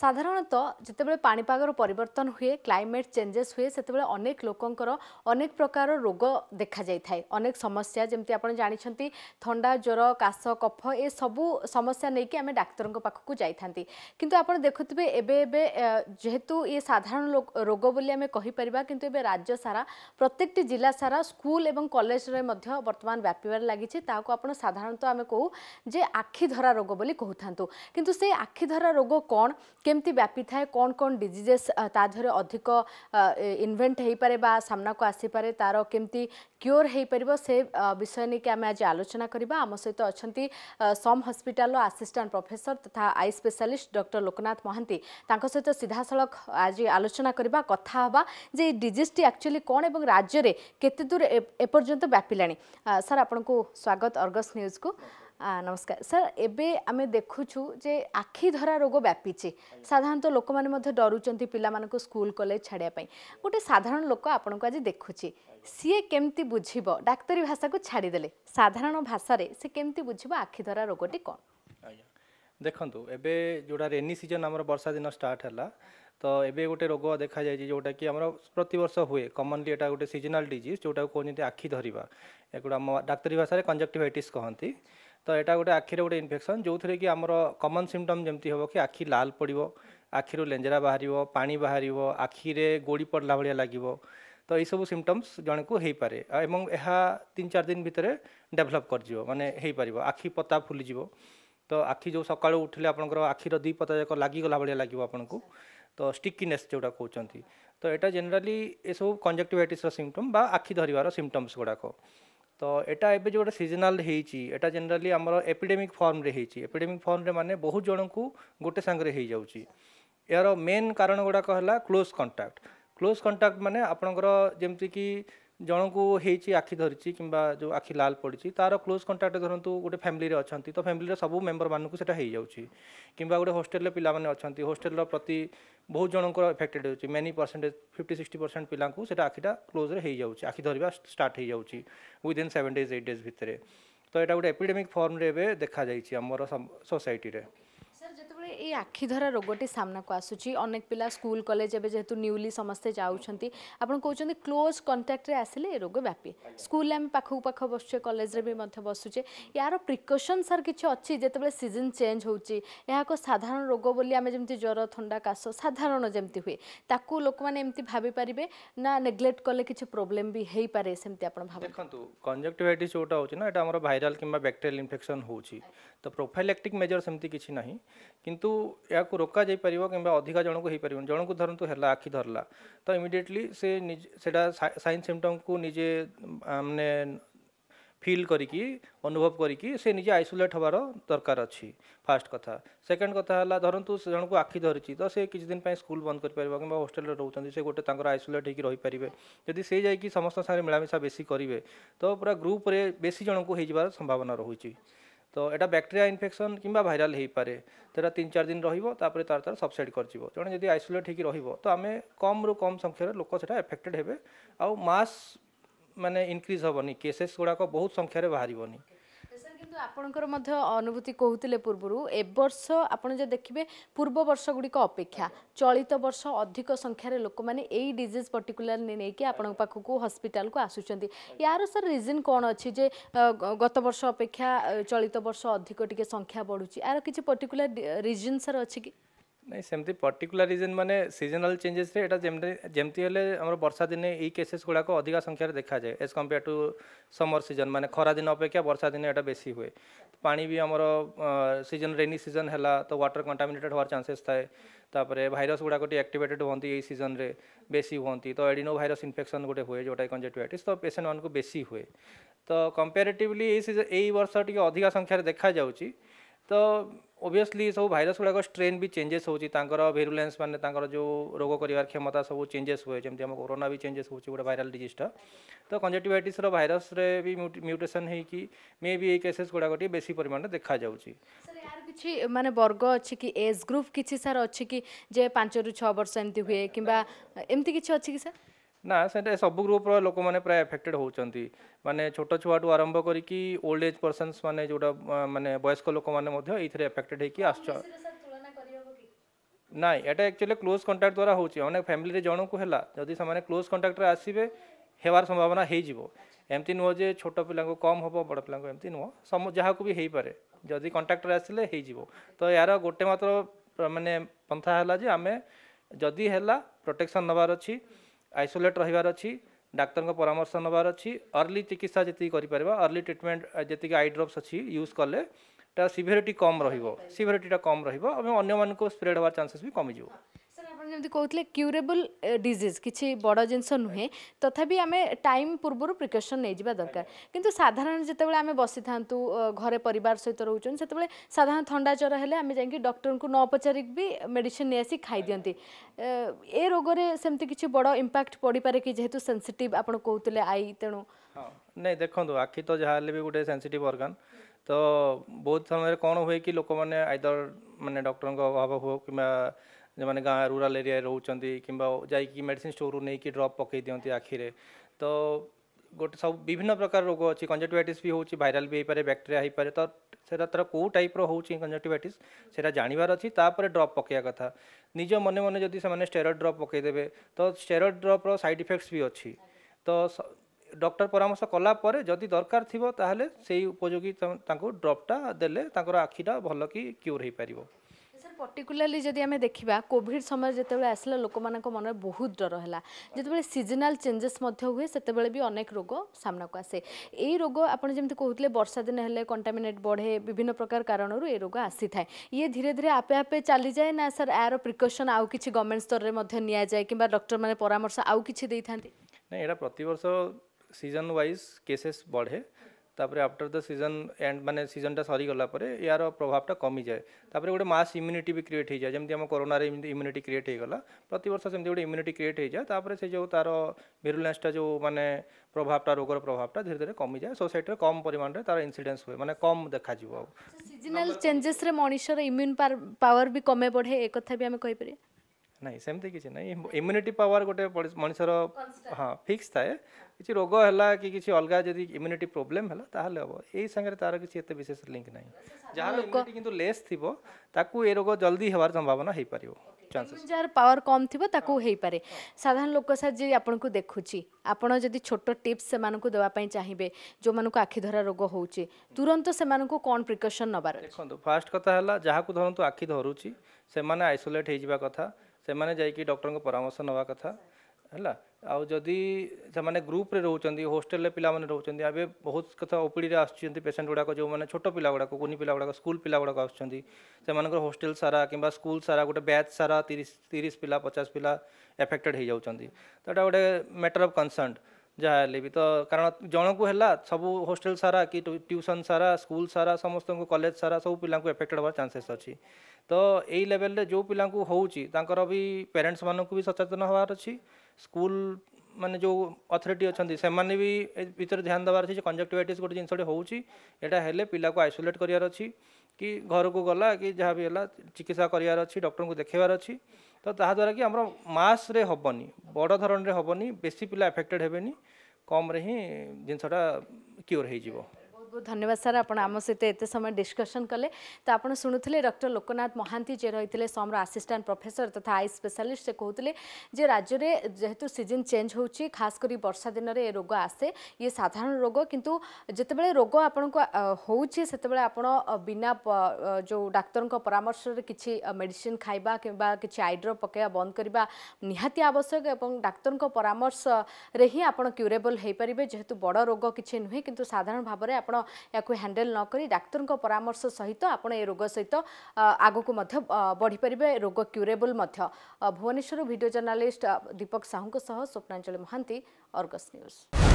ସାଧାରଣତଃ ଯେତେବେଳେ ପାଣିପାଗର ପରିବର୍ତ୍ତନ ହୁଏ କ୍ଲାଇମେଟ୍ ଚେଞ୍ଜେସ୍ ହୁଏ ସେତେବେଳେ ଅନେକ ଲୋକଙ୍କର ଅନେକ ପ୍ରକାର ରୋଗ ଦେଖାଯାଇଥାଏ ଅନେକ ସମସ୍ୟା ଯେମିତି ଆପଣ ଜାଣିଛନ୍ତି ଥଣ୍ଡା ଜ୍ୱର କାଶ କଫ ଏସବୁ ସମସ୍ୟା ନେଇକି ଆମେ ଡାକ୍ତରଙ୍କ ପାଖକୁ ଯାଇଥାନ୍ତି କିନ୍ତୁ ଆପଣ ଦେଖୁଥିବେ ଏବେ ଏବେ ଯେହେତୁ ଇଏ ସାଧାରଣ ରୋଗ ବୋଲି ଆମେ କହିପାରିବା କିନ୍ତୁ ଏବେ ରାଜ୍ୟ ସାରା ପ୍ରତ୍ୟେକଟି ଜିଲ୍ଲା ସାରା ସ୍କୁଲ ଏବଂ କଲେଜରେ ମଧ୍ୟ ବର୍ତ୍ତମାନ ବ୍ୟାପିବାରେ ଲାଗିଛି ତାହାକୁ ଆପଣ ସାଧାରଣତଃ ଆମେ କହୁ ଯେ ଆଖିଧରା ରୋଗ ବୋଲି କହୁଥାନ୍ତୁ କିନ୍ତୁ ସେ ଆଖିଧରା ରୋଗ କ'ଣ কেমতি ব্যাপি থাকে কোণ কোণ ডিজিজেস তা দেহরে অধিক ইনভেন্ট হয়ে বা সামনাকু আসিপারে তার কেমতি কিওর হয়ে পার সে বিষয় নিয়ে আমি আজ আলোচনা করা আমার সহ অনেক সম হসপিটাল আসিষ্টাট প্রফেসর তথা eye specialist doctor Loknath Mohanty তাঁর সহ সিধাসলখ আজ আলোচনা করা কথা হওয়া যে এই ডিজিজটি আকচুয়ালি কোণ এবং রাজ্যের কেতে দূর এপর্যন্ত ব্যাপিলা স্যার আপনার স্বাগত অর্গস নিউজ কু নমস্কার স্যার এবে আমি দেখুছু যে আখি ধরা রোগ ব্যাপিছে সাধারণত লোক মানে মধ্যে ডরুচন্তি পিলামানকু স্কুল কলেজ ছাড়িয়া পাই গোটে সাধারণ লোক আপনাকে আজ দেখুছি সিয়ে কেমতি বুঝিব ডাক্তারি ভাষাকু ছাড়ি দেলে সাধারণ ভাষারে সে কেমতি বুঝিব আখি ধরা রোগটি কোন ଦେଖନ୍ତୁ ଏବେ ଯେଉଁଟା ରେନି ସିଜନ୍ ଆମର ବର୍ଷା ଦିନ ଷ୍ଟାର୍ଟ ହେଲା ତ ଏବେ ଗୋଟେ ରୋଗ ଦେଖାଯାଇଛି ଯେଉଁଟାକି ଆମର ପ୍ରତିବର୍ଷ ହୁଏ କମନଲି ଏଇଟା ଗୋଟେ ସିଜନାଲ୍ ଡିଜିଜ୍ ଯେଉଁଟାକୁ କହୁଛନ୍ତି ଆଖି ଧରିବା ଏଗୁଡ଼ା ଆମ ଡାକ୍ତରୀ ଭାଷାରେ କଞ୍ଜକ୍ଟିଭାଇଟିସ୍ କହନ୍ତି ତ ଏଇଟା ଗୋଟେ ଆଖିରେ ଗୋଟେ ଇନଫେକ୍ସନ୍ ଯେଉଁଥିରେ କି ଆମର କମନ୍ ସିମ୍ପଟମ୍ ଯେମିତି ହେବ କି ଆଖି ଲାଲ ପଡ଼ିବ ଆଖିରୁ ଲେଞ୍ଜରା ବାହାରିବ ପାଣି ବାହାରିବ ଆଖିରେ ଗୋଡ଼ି ପଡ଼ିଲା ଭଳିଆ ଲାଗିବ ତ ଏଇସବୁ ସିମ୍ପଟମ୍ସ ଜଣକୁ ହେଇପାରେ ଏବଂ ଏହା ତିନି ଚାରି ଦିନ ଭିତରେ ଡେଭଲପ୍ କରିଯିବ ମାନେ ହେଇପାରିବ ଆଖି ପତା ଫୁଲିଯିବ ତ ଆଖି ଯେଉଁ ସକାଳୁ ଉଠିଲେ ଆପଣଙ୍କର ଆଖିର ଦୁଇ ପତା ଯାକ ଲାଗିଗଲା ଭଳିଆ ଲାଗିବ ଆପଣଙ୍କୁ ତ ଷ୍ଟିକିନେସ୍ ଯେଉଁଟା କହୁଛନ୍ତି ତ ଏଇଟା ଜେନେରାଲି ଏସବୁ କଞ୍ଜକ୍ଟିଭାଇଟିସ୍ର ସିମ୍ପଟମ୍ ବା ଆଖି ଧରିବାର ସିମ୍ପଟମ୍ସ ଗୁଡ଼ାକ ତ ଏଇଟା ଏବେ ଯେଉଁ ଗୋଟେ ସିଜନାଲ୍ ହେଇଛି ଏଇଟା ଜେନେରାଲି ଆମର ଏପିଡେମିକ୍ ଫର୍ମରେ ହେଇଛି ଏପିଡେମିକ୍ ଫର୍ମରେ ମାନେ ବହୁତ ଜଣଙ୍କୁ ଗୋଟେ ସାଙ୍ଗରେ ହେଇଯାଉଛି ଏହାର ମେନ୍ କାରଣ ଗୁଡ଼ାକ ହେଲା କ୍ଲୋଜ୍ କଣ୍ଟାକ୍ଟ କ୍ଲୋଜ୍ କଣ୍ଟାକ୍ଟ ମାନେ ଆପଣଙ୍କର ଯେମିତିକି ଜଣଙ୍କୁ ହେଇଛି ଆଖି ଧରିଛି କିମ୍ବା ଯେଉଁ ଆଖି ଲାଲ ପଡ଼ିଛି ତା'ର କ୍ଲୋଜ୍ କଣ୍ଟାକ୍ଟ ଧରନ୍ତୁ ଗୋଟେ ଫ୍ୟାମିଲିରେ ଅଛନ୍ତି ତ ଫ୍ୟାମିଲିର ସବୁ ମେମ୍ବରମାନଙ୍କୁ ସେଇଟା ହେଇଯାଉଛି କିମ୍ବା ଗୋଟେ ହଷ୍ଟେଲରେ ପିଲାମାନେ ଅଛନ୍ତି ହଷ୍ଟେଲର ପ୍ରତି ବହୁତ ଜଣଙ୍କର ଏଫେକ୍ଟେଡ଼୍ ହେଉଛି many percentage fifty sixty percent ପିଲାଙ୍କୁ ସେଇଟା ଆଖିଟା କ୍ଲୋଜ୍ରେ ହେଇଯାଉଛି ଆଖି ଧରିବା ଷ୍ଟାର୍ଟ ହେଇଯାଉଛି within seven days eight days ଭିତରେ ତ ଏଇଟା ଗୋଟେ ଏପିଡେମିକ୍ ଫର୍ମରେ ଏବେ ଦେଖାଯାଇଛି ଆମର ସୋସାଇଟିରେ ভাবে এই আখিধরা রোগটি সামনাকু আসুচি অনেক পিলা স্কুল কলেজ এবে যেহেতু নিউলি সমস্তে যাচ্ছেন আপনার কৌন ক্লোজ কন্টাক্টরে আসলে এই রোগ ব্যাপে স্কুল আমি পাখক পাখ বসুছে কলেজে বি বসুছে ইয়ার প্রিকসন স্যার কিছু অছি যেতবে সিজন চেঞ্জ হচ্ছে এক সাধারণ রোগ বলে আমি যেমন জ্বর থা কাশ সাধারণ যেমতি হুয়ে তাকে লোক মানে এমতি ভাবিপারে না নেগলেক্ট কলে কিছু প্রোবলেম বি হয়ে পারে সেমতি আপনার ভাব দেখুন কনজক্টিভাইটিস যেটা হচ্ছে না এটা আমার ভাইরাল কিংবা ব্যাকটেরিয়াল ইনফেকশন হচ্ছে তো প্রোফাইলেকটিক মেজর সেমতি কিছু না কিন্তু किंतु या रोक जापर कि अधिक जन को जन को धरतु है आखि धरला तो इमिडियेटली से सेटा सैन सीमटम को निजे मैंने फिल करी अनुभव आइसोलेट हबार दरकार अच्छी फास्ट कथ सेकेंड कथा धरतु से जन को आखि धरी तो सी किसी दिन स्कूल बंद कि रोचान से गोटे आइसोलेट हो रही पारे जदि से जाकि समस्त सागर मिलामिशा बेस करेंगे तो पूरा ग्रुप बेसी जन को संभावना रोचे তো এটা ব্যাকটেরিয়া ইনফেকশন কিংবা ভাইরাল হয়েপরে সেটা তিন চার দিন রহব তাপরে তার তার সবসাইড করযোগ জনে যদি আইসোলেট হয়ে রহব তো আমি কমরু কম সংখ্যার লোক সেটা এফেক্টেড হবে আউ মাস মানে ইনক্রিজ হবনি কেসেস গুড়াক বহুত সংখ্যার বাহারবনি କିନ୍ତୁ ଆପଣଙ୍କର ମଧ୍ୟ ଅନୁଭୂତି କହୁଥିଲେ ପୂର୍ବରୁ ଏବର୍ଷ ଆପଣ ଯଦି ଦେଖିବେ ପୂର୍ବ ବର୍ଷଗୁଡ଼ିକ ଅପେକ୍ଷା ଚଳିତ ବର୍ଷ ଅଧିକ ସଂଖ୍ୟାରେ ଲୋକମାନେ ଏଇ ଡିଜିଜ୍ ପର୍ଟିକୁଲାର ନେଇକି ଆପଣଙ୍କ ପାଖକୁ ହସ୍ପିଟାଲକୁ ଆସୁଛନ୍ତି ୟାର ସାର୍ ରିଜନ୍ କ'ଣ ଅଛି ଯେ ଗତ ବର୍ଷ ଅପେକ୍ଷା ଚଳିତ ବର୍ଷ ଅଧିକ ଟିକେ ସଂଖ୍ୟା ବଢ଼ୁଛି ୟାର କିଛି ପର୍ଟିକୁଲାର ରିଜନ୍ ସାର୍ ଅଛି କି ନାଇଁ ସେମିତି ପର୍ଟିକୁଲାର ରିଜନ୍ ମାନେ ସିଜନାଲ୍ ଚେଞ୍ଜେସ୍ରେ ଏଇଟା ଯେମିତି ଯେମିତି ହେଲେ ଆମର ବର୍ଷା ଦିନେ ଏଇ କେସେସ୍ ଗୁଡ଼ାକ ଅଧିକା ସଂଖ୍ୟାରେ ଦେଖାଯାଏ as compared to summer season ମାନେ ଖରା ଦିନ ଅପେକ୍ଷା ବର୍ଷା ଦିନେ ଏଇଟା ବେଶୀ ହୁଏ ପାଣି ବି ଆମର ସିଜନ୍ ରେନି ସିଜନ୍ ହେଲା ତ ୱାଟର୍ କଣ୍ଟାମିନେଟେଡ୍ ହେବାର ଚାନ୍ସେସ୍ ଥାଏ ତାପରେ ଭାଇରସ୍ ଗୁଡ଼ାକ ଟିକେ ଆକ୍ଟିଭେଟେଡ୍ ହୁଅନ୍ତି ଏଇ ସିଜନ୍ରେ ବେଶୀ ହୁଅନ୍ତି ତ ଏଡିନୋ ଭାଇରସ୍ ଇନଫେକ୍ସନ୍ ଗୋଟେ ହୁଏ ଯେଉଁଟା କଞ୍ଜେକ୍ଟିଭାଇଟିସ୍ ତ ପେସେଣ୍ଟମାନଙ୍କୁ ବେଶୀ ହୁଏ ତ କମ୍ପାରେଟିଭଲି ଏଇ ସିଜନ୍ ଏଇ ବର୍ଷ ଟିକେ ଅଧିକା ସଂଖ୍ୟାରେ ଦେଖାଯାଉଛି ତ ଓଭିୟସ୍ଲି ସବୁ ଭାଇରସ୍ ଗୁଡ଼ାକ ଷ୍ଟ୍ରେନ୍ ବି ଚେଞ୍ଜେସ୍ ହେଉଛି ତାଙ୍କର ଭେରୁଲେନ୍ସ ମାନେ ତାଙ୍କର ଯେଉଁ ରୋଗ କରିବାର କ୍ଷମତା ସବୁ ଚେଞ୍ଜେସ୍ ହୁଏ ଯେମିତି ଆମ କରୋନା ବି ଚେଞ୍ଜେସ୍ ହେଉଛି ଗୋଟେ ଭାଇରାଲ୍ ଡିଜିଜ୍ଟା ତ କଞ୍ଜେଟିଭାଇଟିସ୍ର ଭାଇରସ୍ରେ ବି ମ୍ୟୁଟେସନ୍ ହେଇକି ମେ ବି ଏଇ କେସେସ୍ ଗୁଡ଼ାକ ଟିକେ ବେଶୀ ପରିମାଣରେ ଦେଖାଯାଉଛି କିଛି ମାନେ ବର୍ଗ ଅଛି କି ଏଜ୍ ଗ୍ରୁପ୍ କିଛି ସାର୍ ଅଛି କି ଯେ ପାଞ୍ଚରୁ ଛଅ ବର୍ଷ ଏମିତି ହୁଏ କିମ୍ବା ଏମିତି କିଛି ଅଛି କି ସାର୍ ନା ସେଟା ସବୁ ଗ୍ରୁପ୍ର ଲୋକମାନେ ପ୍ରାୟ ଏଫେକ୍ଟେଡ଼୍ ହେଉଛନ୍ତି ମାନେ ଛୋଟ ଛୁଆଠୁ ଆରମ୍ଭ କରିକି ଓଲ୍ଡ ଏଜ୍ ପର୍ସନ୍ସ ମାନେ ଯେଉଁଟା ମାନେ ବୟସ୍କ ଲୋକମାନେ ମଧ୍ୟ ଏଇଥିରେ ଏଫେକ୍ଟେଡ଼୍ ହେଇକି ଆସୁଛ ନାଇଁ ଏଇଟା ଆକ୍ଚୁଆଲି କ୍ଲୋଜ୍ କଣ୍ଟାକ୍ଟ ଦ୍ୱାରା ହେଉଛି ମାନେ ଫ୍ୟାମିଲିରେ ଜଣଙ୍କୁ ହେଲା ଯଦି ସେମାନେ କ୍ଲୋଜ୍ କଣ୍ଟାକ୍ଟରେ ଆସିବେ ହେବାର ସମ୍ଭାବନା ହେଇଯିବ ଏମିତି ନୁହଁ ଯେ ଛୋଟ ପିଲାଙ୍କୁ କମ୍ ହେବ ବଡ଼ ପିଲାଙ୍କୁ ଏମିତି ନୁହଁ ସମ ଯାହାକୁ ବି ହେଇପାରେ ଯଦି କଣ୍ଟାକ୍ଟରେ ଆସିଲେ ହେଇଯିବ ତ ଏହାର ଗୋଟେ ମାତ୍ର ମାନେ ପନ୍ଥା ହେଲା ଯେ ଆମେ ଯଦି ହେଲା ପ୍ରୋଟେକ୍ସନ୍ ନେବାର ଅଛି ଆଇସୋଲେଟ୍ ରହିବାର ଅଛି ଡାକ୍ତରଙ୍କ ପରାମର୍ଶ ନେବାର ଅଛି ଅର୍ଲି ଚିକିତ୍ସା ଯେତିକି କରିପାରିବା ଅର୍ଲି ଟ୍ରିଟମେଣ୍ଟ ଯେତିକି ଆଇ ଡ୍ରପ୍ସ ଅଛି ୟୁଜ୍ କଲେ ତା'ର ସିଭିରିଟି କମ୍ ରହିବ ସିଭିରିଟିଟା କମ୍ ରହିବ ଏବଂ ଅନ୍ୟମାନଙ୍କୁ ସ୍ପ୍ରେଡ୍ ହେବାର ଚାନ୍ସେସ୍ ବି କମିଯିବ যেমন কৌলে ক্যুরেবল ডিজিজ কিছু বড় জিনিস নুহে তথাপি আমি টাইম পূর্বর প্রিকসন নিয়ে যা দরকার কিন্তু সাধারণ যেতবে আমি বসি থাকু ঘরে পরিবার সহ রোচন সেতবে সাধারণ থা জ্বর হলে আমি যাই ডক্টর ন পচারিক বি মেডিসিন নিয়ে আসি খাই দিকে এ রোগরে সেমতি কিছু বড় ইম্পাক্ট পড়িপারে কি যেহেতু সেনসিটিভ আপনার কৌলে আই তেণু ନାଇଁ ଦେଖନ୍ତୁ ଆଖି ତ ଯାହା ହେଲେ ବି ଗୋଟେ ସେନ୍ସିଟିଭ୍ ଅର୍ଗାନ୍ ତ ବହୁତ ସମୟରେ କ'ଣ ହୁଏ କି ଲୋକମାନେ ଆଇଦର ମାନେ ଡକ୍ଟରଙ୍କ ଅଭାବ ହେଉ କିମ୍ବା जो मैंने गाँ रूराल एरिया रोच्च कि मेडिसीन स्टोर रू नहीं ड्रप पकई दिखती आखिरे तो गोटे सब विभिन्न प्रकार रोग अच्छी कंजक्टिवैट भी हो भाइराल भी होपे बैक्टेरिया हो पाए तो सैटा तर कौ टाइप रोच कंजक्टिवैट से जानवर अच्छी तापर ड्रप पकैया कथा निज मन मन जब से स्टेरयड ड्रप पकईदे तो स्टेरयड ड्रप्र सैड इफेक्ट्स भी अच्छी तो डक्टर परामर्श कला जदि दरकार थी तेल से उपयोगी ड्रपटा देखर आखिटा भल कि क्योर हो पार ପର୍ଟିକୁଲାର୍ଲି ଯଦି ଆମେ ଦେଖିବା କୋଭିଡ଼ ସମୟ ଯେତେବେଳେ ଆସିଲା ଲୋକମାନଙ୍କ ମନରେ ବହୁତ ଡର ହେଲା ଯେତେବେଳେ ସିଜନାଲ୍ ଚେଞ୍ଜେସ୍ ମଧ୍ୟ ହୁଏ ସେତେବେଳେ ବି ଅନେକ ରୋଗ ସାମ୍ନାକୁ ଆସେ ଏଇ ରୋଗ ଆପଣ ଯେମିତି କହୁଥିଲେ ବର୍ଷା ଦିନ ହେଲେ କଣ୍ଟାମିନେଟ୍ ବଢ଼େ ବିଭିନ୍ନ ପ୍ରକାର କାରଣରୁ ଏ ରୋଗ ଆସିଥାଏ ଇଏ ଧୀରେ ଧୀରେ ଆପେ ଆପେ ଚାଲିଯାଏ ନା ସାର୍ ଏହାର ପ୍ରିକସନ୍ ଆଉ କିଛି ଗଭର୍ଣ୍ଣମେଣ୍ଟ ସ୍ତରରେ ମଧ୍ୟ ନିଆଯାଏ କିମ୍ବା ଡକ୍ଟରମାନେ ପରାମର୍ଶ ଆଉ କିଛି ଦେଇଥାନ୍ତି ନାଇଁ ଏଇଟା ପ୍ରତିବର୍ଷ ସିଜନ୍ ୱାଇଜ୍ କେସେସ୍ ବଢ଼େ তাপরে আফটর দ সিজন এন্ড মানে সিজনটা সরিগলা পরে ইয়ার প্রভাবটা কমিযায়ে তাপরে গোটে মাস ইম্যুনিটি বি ক্রিয়েট হয়ে যায় যেমন আমার করোনার ইম্যুনিটি ক্রিয়েট হয়ে গলা প্রতবর্ষ সেমতি গোটে ইম্যুনিটি ক্রিয়েট হয়ে যায় তাপরে সে যে তার ভিরুলেন্সটা যে মানে প্রভাবটা রোগর প্রভাবটা ধীরে ধীরে কমি যায় সোসাইটির কম পরিমাণে তার ইনসিডেন্স হুয়ে মানে কম দেখাযিব আউ সিজনাল চেঞ্জেসরে মনিষর ইম্যুন পাওয়ার বি কমে বড়ে একথা বি আমি কইপারিবা ନାଇଁ ସେମିତି କିଛି ନାହିଁ ଇମ୍ୟୁନିଟି ପାୱାର ଗୋଟେ ମଣିଷର ହଁ ଫିକ୍ସ ଥାଏ किसी रोग है कि अलग जब इम्यूनिटी प्रोब्लेम है तेल सागर तार किसी एत विशेष लिंक ना जहाँ इम्यूनिटी लेस थी ये रोग जल्दी होवार संभावना हो पार जार पावर कम थी पारे साधारण लोक सारे आपको देखुची आपत छोट टीप्स से देवाई चाहिए जो मैं आखिधरा रोग हो तुरंत से कौन प्रिकसन नवार देखो फास्ट कथ है जहाँ को धरतु आखि धरू से आइसोलेट हो होता से डक्टर परामर्श नवा कथा है ଆଉ ଯଦି ସେମାନେ ଗ୍ରୁପ୍ରେ ରହୁଛନ୍ତି ହଷ୍ଟେଲରେ ପିଲାମାନେ ରହୁଛନ୍ତି ଏବେ ବହୁତ କଥା ଓପିଡ଼ିରେ ଆସୁଛନ୍ତି ପେସେଣ୍ଟ ଗୁଡ଼ାକ ଯେଉଁମାନେ ଛୋଟ ପିଲାଗୁଡ଼ାକ କୁନି ପିଲାଗୁଡ଼ାକ ସ୍କୁଲ ପିଲାଗୁଡ଼ାକ ଆସୁଛନ୍ତି ସେମାନଙ୍କର ହଷ୍ଟେଲ ସାରା କିମ୍ବା ସ୍କୁଲ ସାରା ଗୋଟେ ବ୍ୟାଚ୍ ସାରା ତିରିଶ ତିରିଶ ପିଲା ପଚାଶ ପିଲା ଏଫେକ୍ଟେଡ଼ ହେଇଯାଉଛନ୍ତି ତ ଏଇଟା ଗୋଟେ ମ୍ୟାଟର ଅଫ୍ କନସର୍ଣ୍ଣ ଯାହା ହେଲେ ବି ତ କାରଣ ଜଣକୁ ହେଲା ସବୁ ହଷ୍ଟେଲ ସାରା କି ଟ୍ୟୁସନ୍ ସାରା ସ୍କୁଲ ସାରା ସମସ୍ତଙ୍କୁ କଲେଜ ସାରା ସବୁ ପିଲାଙ୍କୁ ଏଫେକ୍ଟେଡ଼ ହେବାର ଚାନ୍ସେସ୍ ଅଛି ତ ଏଇ ଲେଭେଲରେ ଯେଉଁ ପିଲାଙ୍କୁ ହେଉଛି ତାଙ୍କର ବି ପ୍ୟାରେଣ୍ଟସ୍ମାନଙ୍କୁ ବି ସଚେତନ ହେବାର ଅଛି ସ୍କୁଲ ମାନେ ଯେଉଁ ଅଥରିଟି ଅଛନ୍ତି ସେମାନେ ବି ଏ ଭିତରେ ଧ୍ୟାନ ଦେବାର ଅଛି ଯେ କଞ୍ଜକ୍ଟିଭାଇଟିସ୍ ଗୋଟେ ଜିନିଷଟେ ହେଉଛି ଏଇଟା ହେଲେ ପିଲାକୁ ଆଇସୋଲେଟ୍ କରିବାର ଅଛି କି ଘରକୁ ଗଲା କି ଯାହା ବି ହେଲା ଚିକିତ୍ସା କରିବାର ଅଛି ଡକ୍ଟରଙ୍କୁ ଦେଖେଇବାର ଅଛି ତ ତାହାଦ୍ୱାରା କି ଆମର ମାସ୍ରେ ହେବନି ବଡ଼ ଧରଣରେ ହେବନି ବେଶୀ ପିଲା ଆଫେକ୍ଟେଡ଼୍ ହେବେନି କମ୍ରେ ହିଁ ଜିନିଷଟା କ୍ୟୁର୍ ହେଇଯିବ बहुत धन्यवाद सर आप आम सहित एत समय डिस्कसन कले तो आप शुणुले डक्टर लोकनाथ महांती जे रही सम्र आसीस्टाट प्रफेसर तथा आई स्पेशलीस्ट से कहते जे राज्य में जेहेतु सीजन चेंज हो खास कर वर्षा दिन में ये रोग आसे ये साधारण रोग किंतु जितेबाला रोग आपण होते आप बिना जो डाक्तर परामर्श कि मेडिसीन खाଇବା କିମ୍ବା କିଛି ଆଇଡ୍ରପ୍ ପକାଇବା ବନ୍ଦ କରିବା ନିହାତି ଆବଶ୍ୟକ ଏବଂ ଡାକ୍ତରଙ୍କ ପରାମର୍ଶରେ ହିଁ ଆପଣ କ୍ୟୁରେବଲ୍ ହୋଇପାରିବେ ଯେହେତୁ ବଡ଼ ରୋଗ କିଛି ନୁହେଁ କିନ୍ତୁ ସାଧାରଣ ଭାବରେ ଆପଣ ୟାକୁ ହ୍ୟାଣ୍ଡେଲ୍ ନ କରି ଡାକ୍ତରଙ୍କ ପରାମର୍ଶ ସହିତ ଆପଣ ଏ ରୋଗ ସହିତ ଆଗକୁ ମଧ୍ୟ ବଢ଼ିପାରିବେ ରୋଗ କ୍ୟୁରେବୁଲ୍ ମଧ୍ୟ ଭୁବନେଶ୍ୱରରୁ ଭିଡ଼ିଓ ଜର୍ଣ୍ଣାଲିଷ୍ଟ ଦୀପକ ସାହୁଙ୍କ ସହ ସ୍ୱପ୍ନାଞ୍ଜଳି ମହାନ୍ତି ଅର୍ଗସ୍ ନ୍ୟୁଜ୍